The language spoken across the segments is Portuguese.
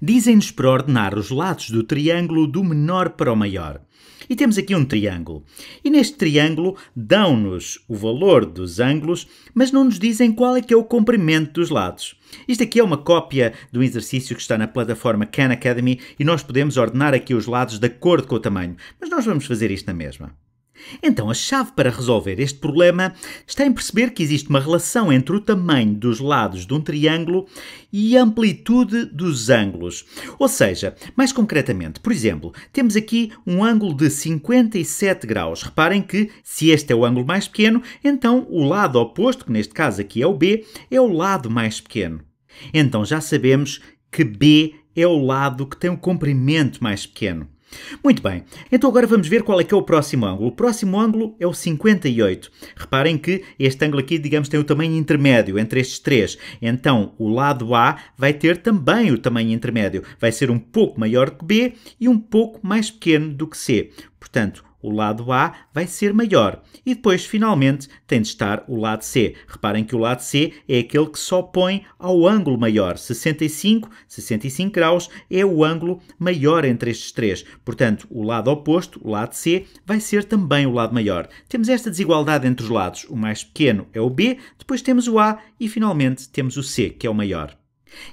dizem-nos para ordenar os lados do triângulo do menor para o maior. E temos aqui um triângulo. E neste triângulo dão-nos o valor dos ângulos, mas não nos dizem qual é que é o comprimento dos lados. Isto aqui é uma cópia do exercício que está na plataforma Khan Academy e nós podemos ordenar aqui os lados de acordo com o tamanho, mas nós vamos fazer isto na mesma. Então, a chave para resolver este problema está em perceber que existe uma relação entre o tamanho dos lados de um triângulo e a amplitude dos ângulos. Ou seja, mais concretamente, por exemplo, temos aqui um ângulo de 57 graus. Reparem que, se este é o ângulo mais pequeno, então o lado oposto, que neste caso aqui é o B, é o lado mais pequeno. Então já sabemos que B é o lado que tem o comprimento mais pequeno. Muito bem, então agora vamos ver qual é que é o próximo ângulo. O próximo ângulo é o 58. Reparem que este ângulo aqui, digamos, tem o tamanho intermédio entre estes três. Então, o lado A vai ter também o tamanho intermédio. Vai ser um pouco maior que B e um pouco mais pequeno do que C. Portanto, o lado A vai ser maior. E depois, finalmente, tem de estar o lado C. Reparem que o lado C é aquele que só põe ao ângulo maior. 65, 65 graus é o ângulo maior entre estes três. Portanto, o lado oposto, o lado C, vai ser também o lado maior. Temos esta desigualdade entre os lados. O mais pequeno é o B, depois temos o A e, finalmente, temos o C, que é o maior.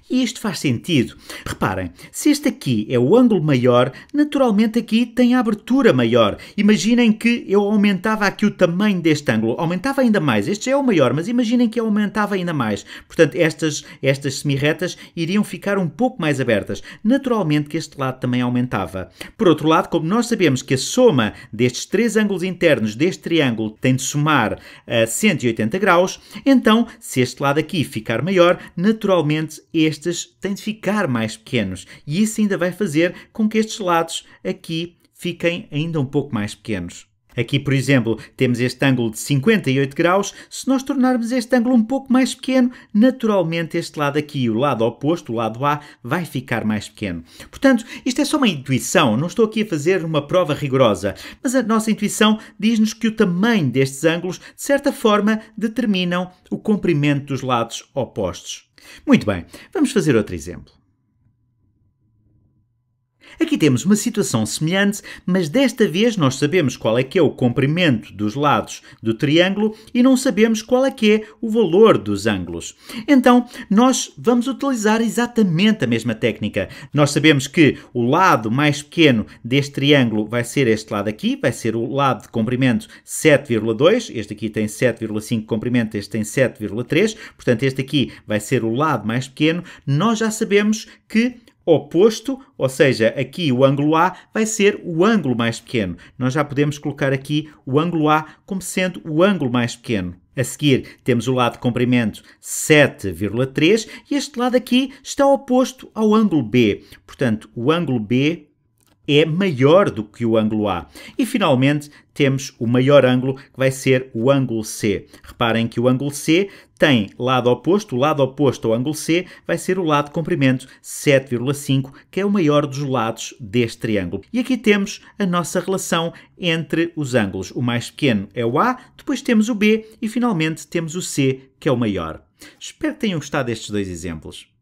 E isto faz sentido. Reparem, se este aqui é o ângulo maior, naturalmente aqui tem a abertura maior. Imaginem que eu aumentava aqui o tamanho deste ângulo, aumentava ainda mais. Este já é o maior, mas imaginem que eu aumentava ainda mais. Portanto, estas, estas semirretas iriam ficar um pouco mais abertas. Naturalmente que este lado também aumentava. Por outro lado, como nós sabemos que a soma destes três ângulos internos deste triângulo tem de somar a 180 graus, então se este lado aqui ficar maior, naturalmente estes têm de ficar mais pequenos e isso ainda vai fazer com que estes lados aqui fiquem ainda um pouco mais pequenos. Aqui, por exemplo, temos este ângulo de 58 graus. Se nós tornarmos este ângulo um pouco mais pequeno, naturalmente este lado aqui, o lado oposto, o lado A, vai ficar mais pequeno. Portanto, isto é só uma intuição, não estou aqui a fazer uma prova rigorosa, mas a nossa intuição diz-nos que o tamanho destes ângulos, de certa forma, determinam o comprimento dos lados opostos. Muito bem, vamos fazer outro exemplo. Aqui temos uma situação semelhante, mas desta vez nós sabemos qual é que é o comprimento dos lados do triângulo e não sabemos qual é que é o valor dos ângulos. Então, nós vamos utilizar exatamente a mesma técnica. Nós sabemos que o lado mais pequeno deste triângulo vai ser este lado aqui, vai ser o lado de comprimento 7,2, este aqui tem 7,5 comprimento, este tem 7,3, portanto este aqui vai ser o lado mais pequeno. Nós já sabemos que oposto, ou seja, aqui o ângulo A vai ser o ângulo mais pequeno. Nós já podemos colocar aqui o ângulo A como sendo o ângulo mais pequeno. A seguir, temos o lado de comprimento 7,3 e este lado aqui está oposto ao ângulo B. Portanto, o ângulo B é maior do que o ângulo A. E finalmente temos o maior ângulo, que vai ser o ângulo C. Reparem que o ângulo C tem lado oposto, o lado oposto ao ângulo C vai ser o lado de comprimento 7,5, que é o maior dos lados deste triângulo. E aqui temos a nossa relação entre os ângulos. O mais pequeno é o A, depois temos o B e finalmente temos o C, que é o maior. Espero que tenham gostado destes dois exemplos.